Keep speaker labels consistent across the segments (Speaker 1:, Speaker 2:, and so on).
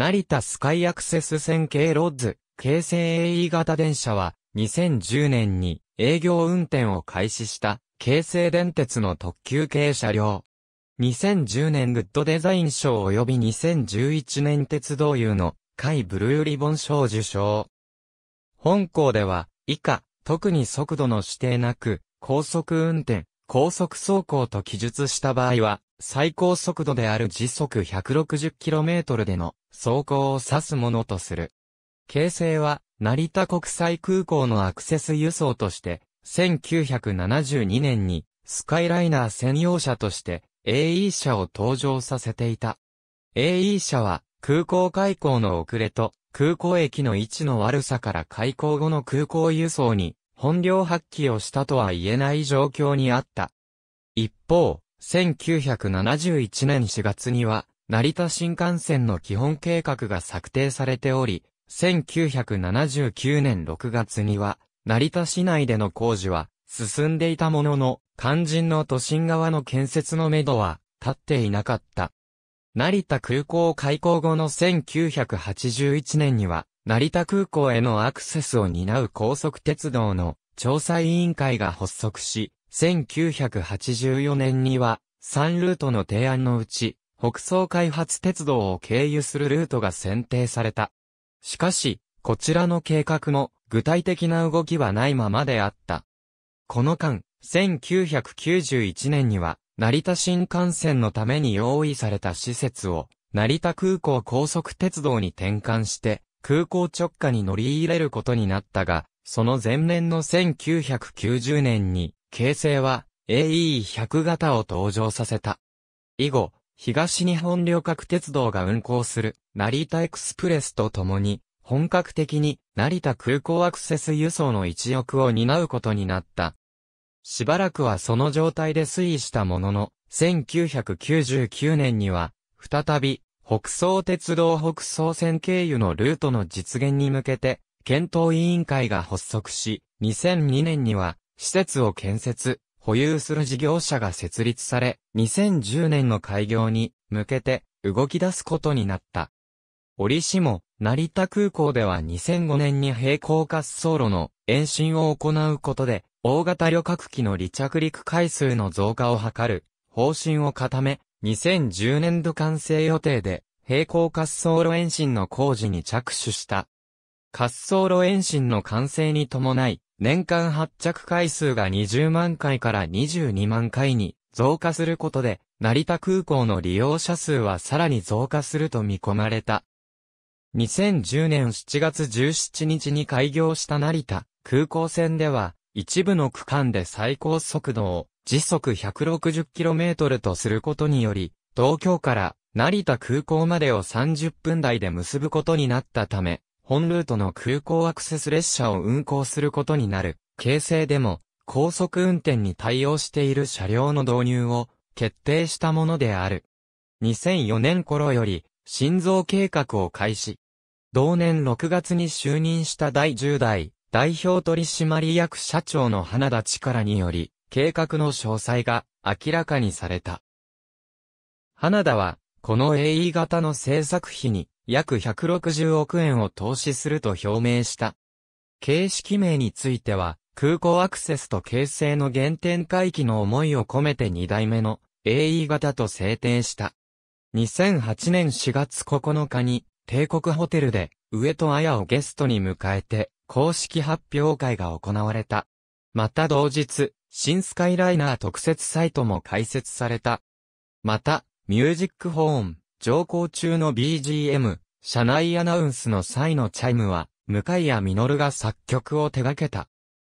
Speaker 1: 成田スカイアクセス線系ロッズ、京成 AE 型電車は、2010年に営業運転を開始した、京成電鉄の特急系車両。2010年グッドデザイン賞及び2011年鉄道優の会ブルーリボン賞受賞。本校では、以下、特に速度の指定なく、高速運転、高速走行と記述した場合は、最高速度である時速 160km での走行を指すものとする。形成は成田国際空港のアクセス輸送として、1972年にスカイライナー専用車として AE 車を登場させていた。AE 車は空港開港の遅れと空港駅の位置の悪さから開港後の空港輸送に本領発揮をしたとは言えない状況にあった。一方、1971年4月には、成田新幹線の基本計画が策定されており、1979年6月には、成田市内での工事は進んでいたものの、肝心の都心側の建設のめどは立っていなかった。成田空港開港後の1981年には、成田空港へのアクセスを担う高速鉄道の調査委員会が発足し、1984年には、3ルートの提案のうち、北総開発鉄道を経由するルートが選定された。しかし、こちらの計画も具体的な動きはないままであった。この間、1991年には、成田新幹線のために用意された施設を、成田空港高速鉄道に転換して、空港直下に乗り入れることになったが、その前年の1990年に、形成は AE100 型を登場させた。以後、東日本旅客鉄道が運行する成田エクスプレスとともに、本格的に成田空港アクセス輸送の一翼を担うことになった。しばらくはその状態で推移したものの、1999年には、再び、北総鉄道北総線経由のルートの実現に向けて、検討委員会が発足し、2002年には、施設を建設、保有する事業者が設立され、2010年の開業に向けて動き出すことになった。折しも、成田空港では2005年に平行滑走路の延伸を行うことで、大型旅客機の離着陸回数の増加を図る方針を固め、2010年度完成予定で、平行滑走路延伸の工事に着手した。滑走路延伸の完成に伴い、年間発着回数が20万回から22万回に増加することで、成田空港の利用者数はさらに増加すると見込まれた。2010年7月17日に開業した成田空港線では、一部の区間で最高速度を時速 160km とすることにより、東京から成田空港までを30分台で結ぶことになったため、本ルートの空港アクセス列車を運行することになる、京成でも、高速運転に対応している車両の導入を決定したものである。2004年頃より、心臓計画を開始。同年6月に就任した第10代、代表取締役社長の花田力により、計画の詳細が明らかにされた。花田は、この AE 型の製作費に、約160億円を投資すると表明した。形式名については、空港アクセスと形成の原点回帰の思いを込めて2代目の AE 型と制定した。2008年4月9日に、帝国ホテルで、上戸彩をゲストに迎えて、公式発表会が行われた。また同日、新スカイライナー特設サイトも開設された。また、ミュージックホーン、乗降中の BGM、車内アナウンスの際のチャイムは、向谷実が作曲を手掛けた。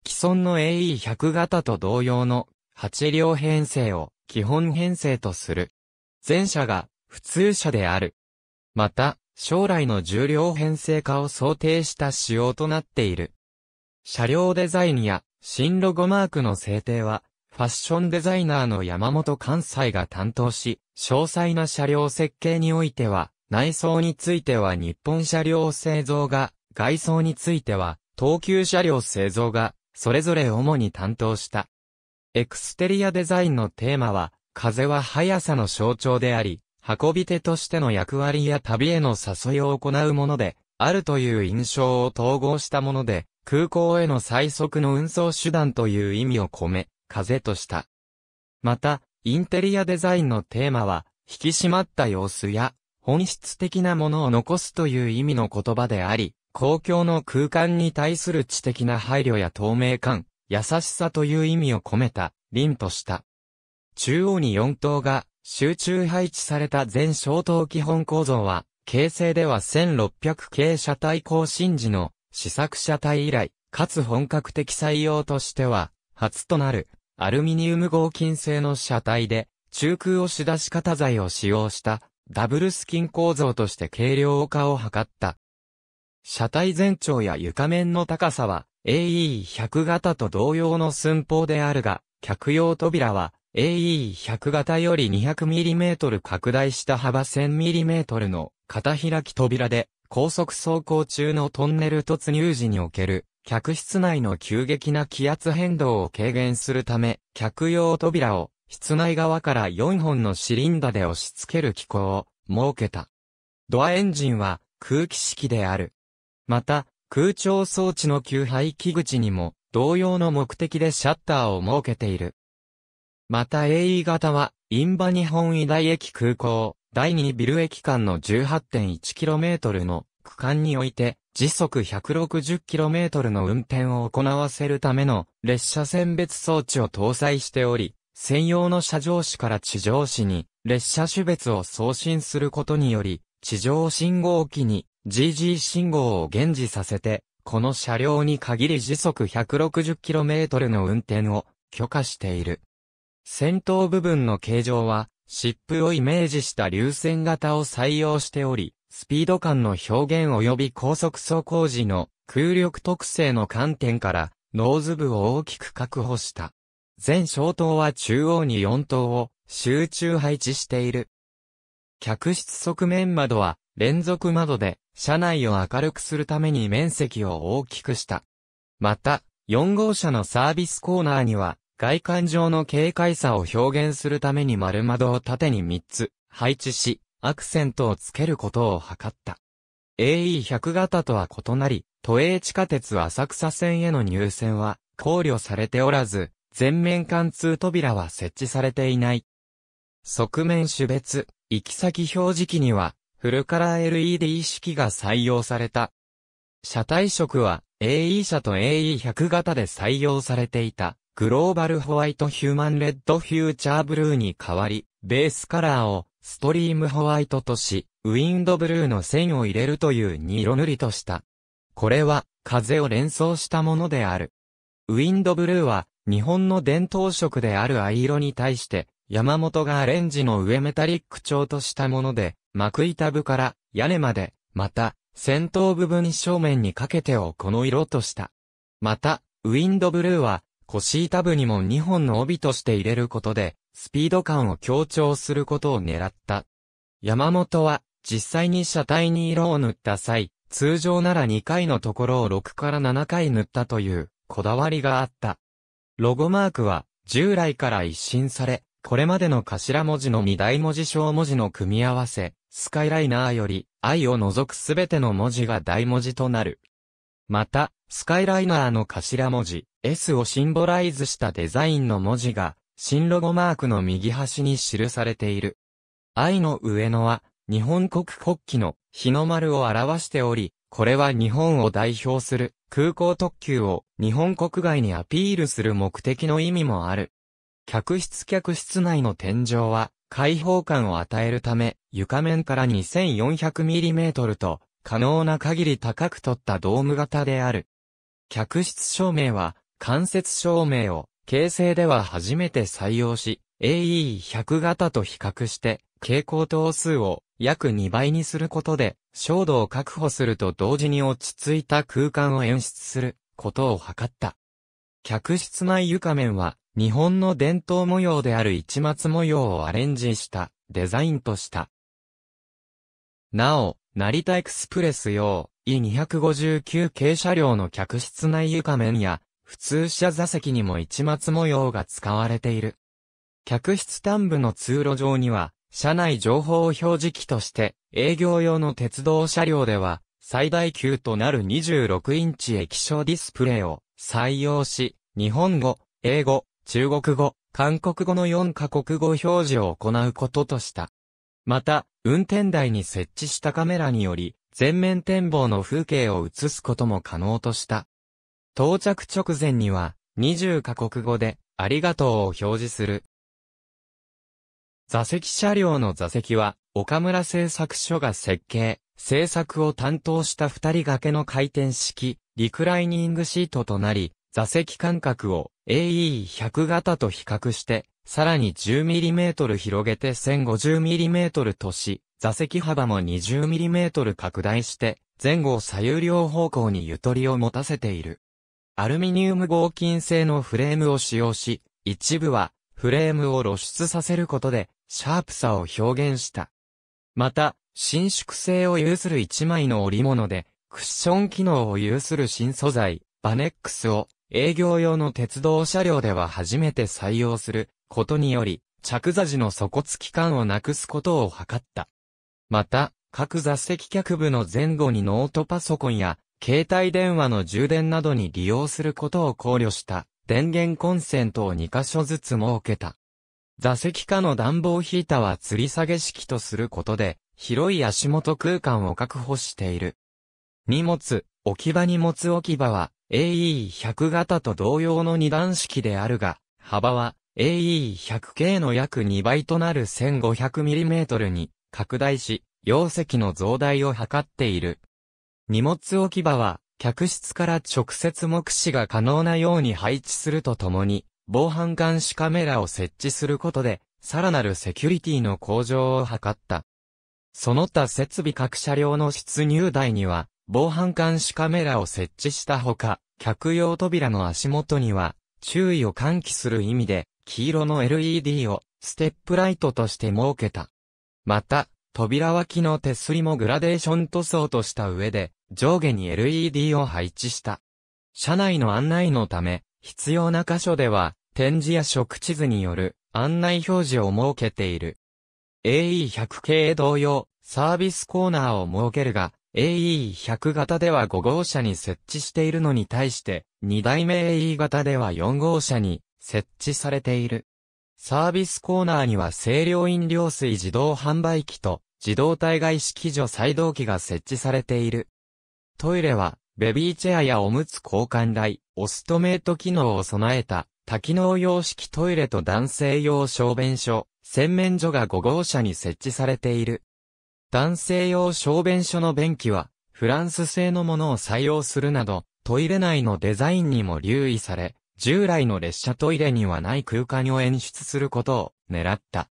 Speaker 1: 既存の AE100 型と同様の8両編成を基本編成とする。前者が普通車である。また、将来の重量編成化を想定した仕様となっている。車両デザインや新ロゴマークの制定はファッションデザイナーの山本関西が担当し、詳細な車両設計においては、内装については日本車両製造が、外装については、東急車両製造が、それぞれ主に担当した。エクステリアデザインのテーマは、風は速さの象徴であり、運び手としての役割や旅への誘いを行うもので、あるという印象を統合したもので、空港への最速の運送手段という意味を込め、風とした。また、インテリアデザインのテーマは、引き締まった様子や、本質的なものを残すという意味の言葉であり、公共の空間に対する知的な配慮や透明感、優しさという意味を込めた、凛とした。中央に4棟が集中配置された全小棟基本構造は、形成では1600系車体更新時の試作車体以来、かつ本格的採用としては、初となるアルミニウム合金製の車体で、中空押し出し型材を使用した、ダブルスキン構造として軽量化を図った。車体全長や床面の高さは AE100 型と同様の寸法であるが、客用扉は AE100 型より 200mm 拡大した幅 1000mm の片開き扉で高速走行中のトンネル突入時における客室内の急激な気圧変動を軽減するため、客用扉を室内側から4本のシリンダで押し付ける機構を設けた。ドアエンジンは空気式である。また、空調装置の給排気口にも同様の目的でシャッターを設けている。また AE 型は、インバ日本医大駅空港、第2ビル駅間の 18.1km の区間において、時速 160km の運転を行わせるための列車選別装置を搭載しており、専用の車上紙から地上紙に列車種別を送信することにより、地上信号機に GG 信号を現時させて、この車両に限り時速 160km の運転を許可している。先頭部分の形状は、湿布をイメージした流線型を採用しており、スピード感の表現及び高速走行時の空力特性の観点から、ノーズ部を大きく確保した。全小塔は中央に4塔を集中配置している。客室側面窓は連続窓で車内を明るくするために面積を大きくした。また、4号車のサービスコーナーには外観上の軽快さを表現するために丸窓を縦に3つ配置し、アクセントをつけることを図った。AE100 型とは異なり、都営地下鉄浅草線への入線は考慮されておらず、全面貫通扉は設置されていない。側面種別、行き先表示器には、フルカラー LED 式が採用された。車体色は AE 車と AE100 型で採用されていたグローバルホワイトヒューマンレッドフューチャーブルーに変わり、ベースカラーをストリームホワイトとし、ウィンドブルーの線を入れるという2色塗りとした。これは、風を連想したものである。ウィンドブルーは、日本の伝統色である藍色に対して、山本がアレンジの上メタリック調としたもので、幕板部から屋根まで、また、先頭部分正面にかけてをこの色とした。また、ウィンドブルーは、腰板部にも2本の帯として入れることで、スピード感を強調することを狙った。山本は、実際に車体に色を塗った際、通常なら2回のところを6から7回塗ったという、こだわりがあった。ロゴマークは、従来から一新され、これまでの頭文字の2大文字小文字の組み合わせ、スカイライナーより、愛を除くすべての文字が大文字となる。また、スカイライナーの頭文字、S をシンボライズしたデザインの文字が、新ロゴマークの右端に記されている。愛の上野は、日本国国旗の日の丸を表しており、これは日本を代表する空港特急を日本国外にアピールする目的の意味もある。客室客室内の天井は開放感を与えるため床面から 2400mm と可能な限り高く取ったドーム型である。客室照明は間接照明を形成では初めて採用し、AE100 型と比較して、蛍光灯数を約2倍にすることで、照度を確保すると同時に落ち着いた空間を演出することを図った。客室内床面は、日本の伝統模様である市松模様をアレンジしたデザインとした。なお、成田エクスプレス用 E259 軽車両の客室内床面や普通車座席にも市松模様が使われている。客室端部の通路上には、車内情報表示機として、営業用の鉄道車両では、最大級となる26インチ液晶ディスプレイを採用し、日本語、英語、中国語、韓国語の4カ国語表示を行うこととした。また、運転台に設置したカメラにより、全面展望の風景を映すことも可能とした。到着直前には、20カ国語で、ありがとうを表示する。座席車両の座席は、岡村製作所が設計、製作を担当した二人掛けの回転式、リクライニングシートとなり、座席間隔を AE100 型と比較して、さらに 10mm 広げて 1050mm とし、座席幅も 20mm 拡大して、前後左右両方向にゆとりを持たせている。アルミニウム合金製のフレームを使用し、一部はフレームを露出させることで、シャープさを表現した。また、伸縮性を有する一枚の織物で、クッション機能を有する新素材、バネックスを営業用の鉄道車両では初めて採用することにより、着座時の底付き感をなくすことを図った。また、各座席客部の前後にノートパソコンや携帯電話の充電などに利用することを考慮した、電源コンセントを2箇所ずつ設けた。座席下の暖房ヒーターは吊り下げ式とすることで、広い足元空間を確保している。荷物、置き場荷物置き場は AE100 型と同様の二段式であるが、幅は AE100K の約2倍となる 1500mm に拡大し、容積の増大を図っている。荷物置き場は、客室から直接目視が可能なように配置するとともに、防犯監視カメラを設置することで、さらなるセキュリティの向上を図った。その他設備各車両の出入台には、防犯監視カメラを設置したほか、客用扉の足元には、注意を喚起する意味で、黄色の LED をステップライトとして設けた。また、扉脇の手すりもグラデーション塗装とした上で、上下に LED を配置した。車内の案内のため、必要な箇所では、展示や食地図による案内表示を設けている。AE100 系同様、サービスコーナーを設けるが、AE100 型では5号車に設置しているのに対して、2代目 AE 型では4号車に設置されている。サービスコーナーには清涼飲料水自動販売機と自動体外式除細動機が設置されている。トイレは、ベビーチェアやおむつ交換台、オストメイト機能を備えた、多機能用式トイレと男性用小便所、洗面所が5号車に設置されている。男性用小便所の便器は、フランス製のものを採用するなど、トイレ内のデザインにも留意され、従来の列車トイレにはない空間を演出することを狙った。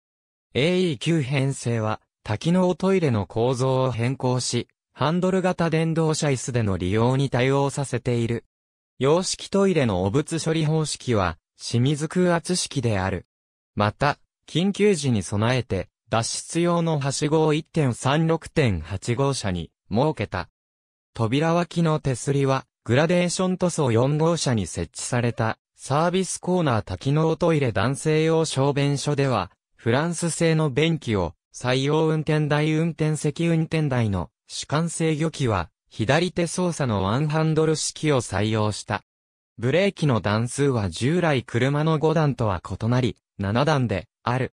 Speaker 1: AE9 編成は多機能トイレの構造を変更し、ハンドル型電動車椅子での利用に対応させている。洋式トイレの汚物処理方式は、清水空圧式である。また、緊急時に備えて、脱出用のはしごを1.36.8号車に設けた。扉脇の手すりは、グラデーション塗装4号車に設置された、サービスコーナー多機能トイレ男性用小便所では、フランス製の便器を、採用運転台運転席運転台の主観制御機は、左手操作のワンハンドル式を採用した。ブレーキの段数は従来車の5段とは異なり、7段で、ある。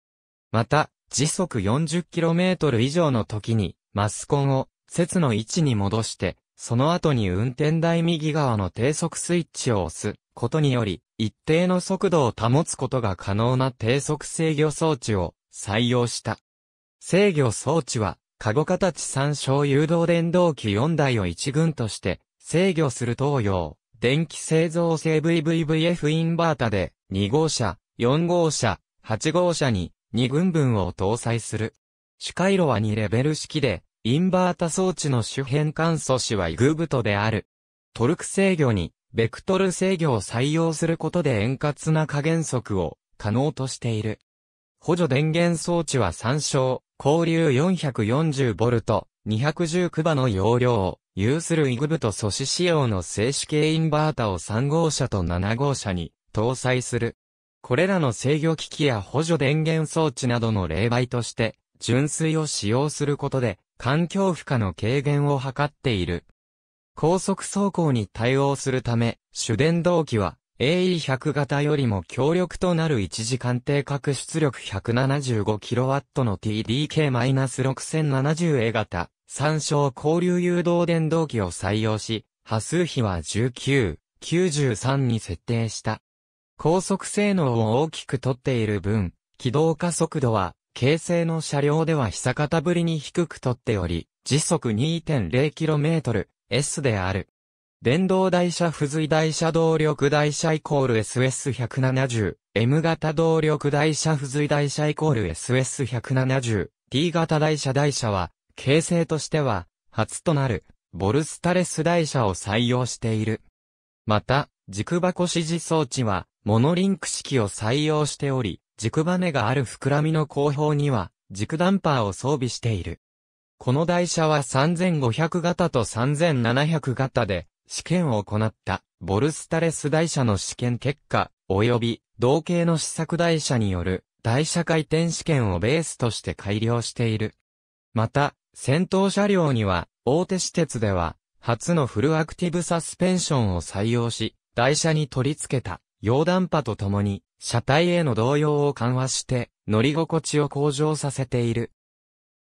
Speaker 1: また、時速 40km 以上の時に、マスコンを、節の位置に戻して、その後に運転台右側の低速スイッチを押すことにより、一定の速度を保つことが可能な低速制御装置を採用した。制御装置は、カゴ形参照誘導電動機4台を一群として、制御する東洋、電気製造製 VVVF インバータで、2号車、4号車、8号車に、2群分を搭載する。視回路は2レベル式で、インバータ装置の周辺換素子はイグブトである。トルク制御に、ベクトル制御を採用することで円滑な加減速を可能としている。補助電源装置は参照、交流 440V、219馬の容量を有するイグブと素子仕様の静止系インバータを3号車と7号車に搭載する。これらの制御機器や補助電源装置などの冷媒として、純水を使用することで、環境負荷の軽減を図っている。高速走行に対応するため、主電動機は、AE100 型よりも強力となる一時間定角出力 175kW の TDK-6070A 型、参照交流誘導電動機を採用し、波数比は19、93に設定した。高速性能を大きくとっている分、起動加速度は、形成の車両では久方ぶりに低くとっており、時速 2.0km、S である。電動台車付随台車動力台車イコール SS170、M 型動力台車付随台車イコール SS170、T 型台車台車は、形成としては、初となる、ボルスタレス台車を採用している。また、軸箱指示装置は、モノリンク式を採用しており、軸バネがある膨らみの後方には、軸ダンパーを装備している。この台車は3500型と3700型で、試験を行ったボルスタレス台車の試験結果、及び同型の試作台車による台車回転試験をベースとして改良している。また、先頭車両には大手私鉄では初のフルアクティブサスペンションを採用し、台車に取り付けた溶断波とともに車体への動揺を緩和して乗り心地を向上させている。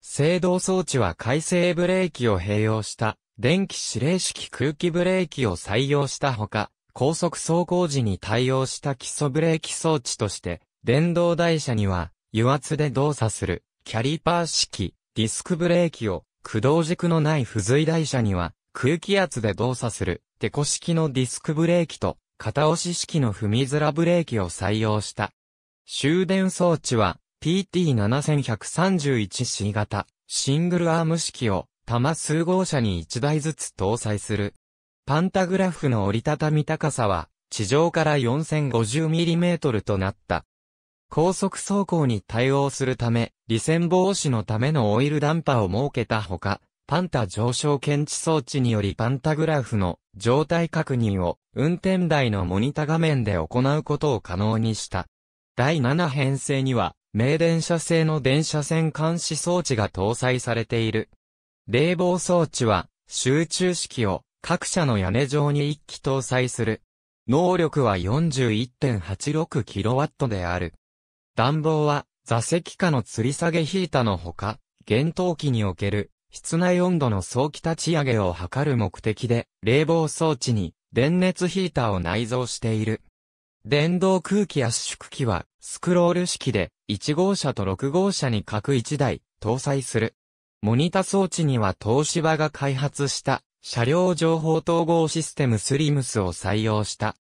Speaker 1: 制動装置は回生ブレーキを併用した電気指令式空気ブレーキを採用したほか、高速走行時に対応した基礎ブレーキ装置として、電動台車には油圧で動作するキャリパー式ディスクブレーキを、駆動軸のない付随台車には空気圧で動作するテコ式のディスクブレーキと片押し式の踏み面ブレーキを採用した。終電装置は PT7131C 型シングルアーム式を玉数号車に1台ずつ搭載する。パンタグラフの折りたたみ高さは、地上から 4050mm となった。高速走行に対応するため、離線防止のためのオイルダンパーを設けたほか、パンタ上昇検知装置によりパンタグラフの状態確認を運転台のモニタ画面で行うことを可能にした。第7編成には、名電車製の電車線監視装置が搭載されている。冷房装置は、集中式を各社の屋根上に一機搭載する。能力は 41.86kW である。暖房は、座席下の吊り下げヒータのほか、厳冬機における室内温度の早期立ち上げを図る目的で、冷房装置に電熱ヒーターを内蔵している。電動空気圧縮機は、スクロール式で、1号車と6号車に各1台、搭載する。モニタ装置には東芝が開発した車両情報統合システムスリムスを採用した。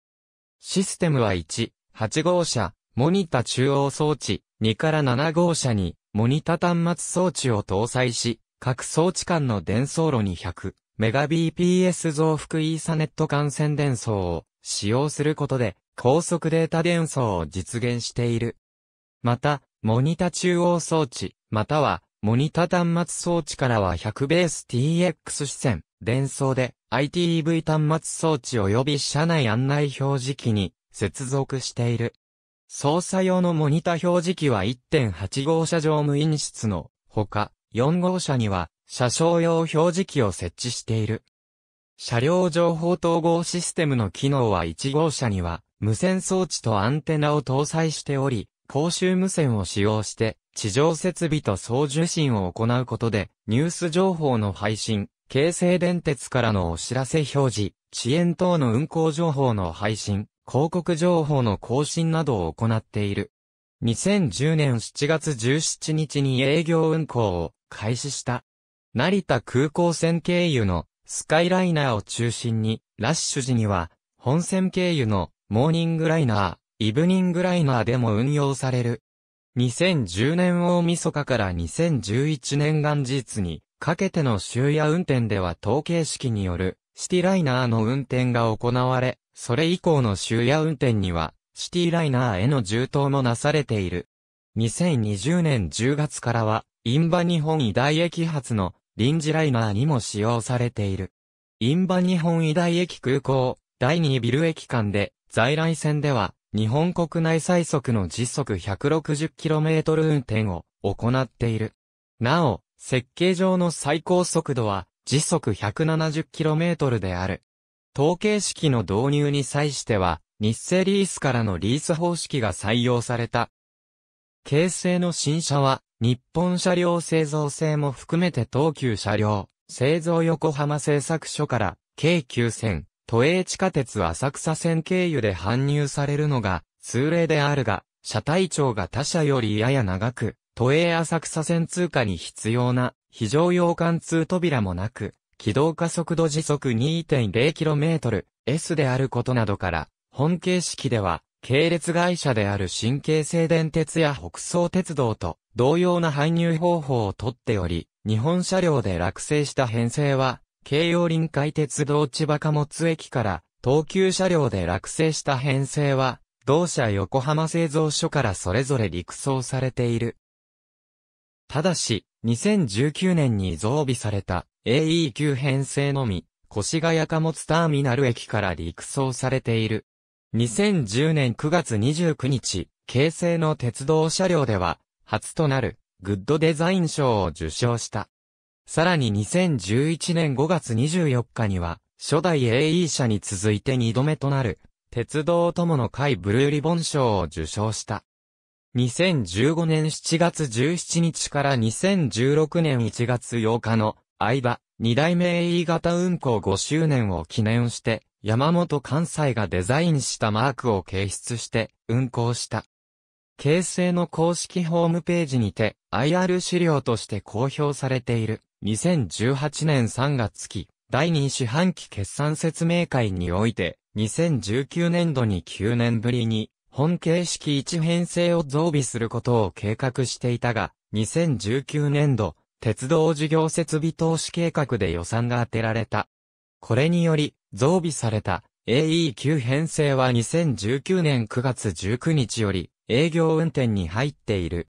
Speaker 1: システムは1、8号車、モニタ中央装置、2から7号車に、モニタ端末装置を搭載し、各装置間の伝送路に100、Mbps 増幅イーサネット幹線伝送を使用することで、高速データ伝送を実現している。また、モニタ中央装置、またはモニタ端末装置からは100ベース TX 視線、伝送で ITEV 端末装置及び車内案内表示器に接続している。操作用のモニタ表示器は1.8号車乗務員室のほか、4号車には車掌用表示器を設置している。車両情報統合システムの機能は1号車には無線装置とアンテナを搭載しており、公衆無線を使用して地上設備と送受信を行うことで、ニュース情報の配信、京成電鉄からのお知らせ表示、遅延等の運行情報の配信、広告情報の更新などを行っている。2010年7月17日に営業運行を開始した。成田空港線経由のスカイライナーを中心に、ラッシュ時には、本線経由のモーニングライナー、イブニングライナーでも運用される2010年大晦日から2011年元日にかけての終夜運転では統計式によるシティライナーの運転が行われ、それ以降の終夜運転にはシティライナーへの充当もなされている。2020年10月からは、インバ日本医大駅発の臨時ライナーにも使用されている。インバ日本医大駅空港、第2ビル駅間で在来線では日本国内最速の時速 160km 運転を行っている。なお、設計上の最高速度は時速 170km である。統計式の導入に際しては、日清リースからのリース方式が採用された。形成の新車は、日本車両製造製も含めて東急車両、製造横浜製作所から、K9000、都営地下鉄浅草線経由で搬入されるのが、通例であるが、車体長が他社よりやや長く、都営浅草線通過に必要な、非常用貫通扉もなく、軌道加速度時速 2.0km、S であることなどから、本形式では、系列会社である新京成電鉄や北総鉄道と同様な搬入方法をとっており、日本車両で落成した編成は、京葉臨海鉄道千葉貨物駅から東急車両で落成した編成は、同社横浜製造所からそれぞれ陸送されている。ただし、2019年に増備された AE 級編成のみ、越谷貨物ターミナル駅から陸送されている。2010年9月29日、京成の鉄道車両では、初となる、グッドデザイン賞を受賞した。さらに2011年5月24日には、初代 AE 社に続いて2度目となる、鉄道友の会ブルーリボン賞を受賞した。2015年7月17日から2016年1月8日の相場、二代目 AE 型運行5周年を記念して、山本関西がデザインしたマークを掲出して運行した。形成の公式ホームページにて IR 資料として公表されている。2018年3月期、第2四半期決算説明会において、2019年度に9年ぶりに、本形式1編成を増備することを計画していたが、2019年度、鉄道事業設備投資計画で予算が当てられた。これにより、増備された AE9 編成は2019年9月19日より営業運転に入っている。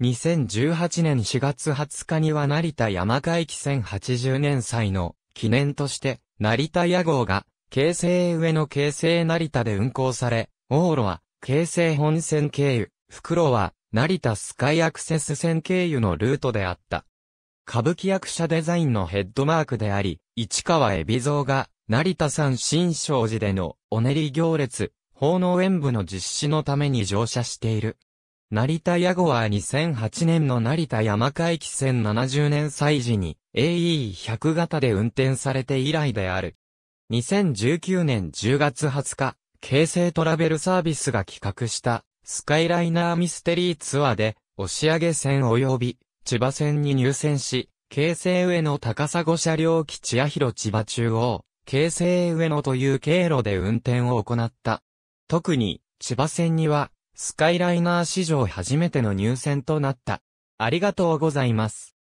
Speaker 1: 2018年4月20日には成田山海記1080年祭の記念として、成田屋号が、京成上の京成成田で運行され、往路は、京成本線経由、袋は、成田スカイアクセス線経由のルートであった。歌舞伎役者デザインのヘッドマークであり、市川海老蔵が、成田山新勝寺でのお練り行列、奉納演舞の実施のために乗車している。成田ヤゴは2008年の成田山海汽船70年祭時に AE100 型で運転されて以来である。2019年10月20日、京成トラベルサービスが企画したスカイライナーミステリーツアーで押上線及び千葉線に入線し、京成上野高砂車両基地や広千葉中央、京成上野という経路で運転を行った。特に千葉線にはスカイライナー史上初めての入選となった。ありがとうございます。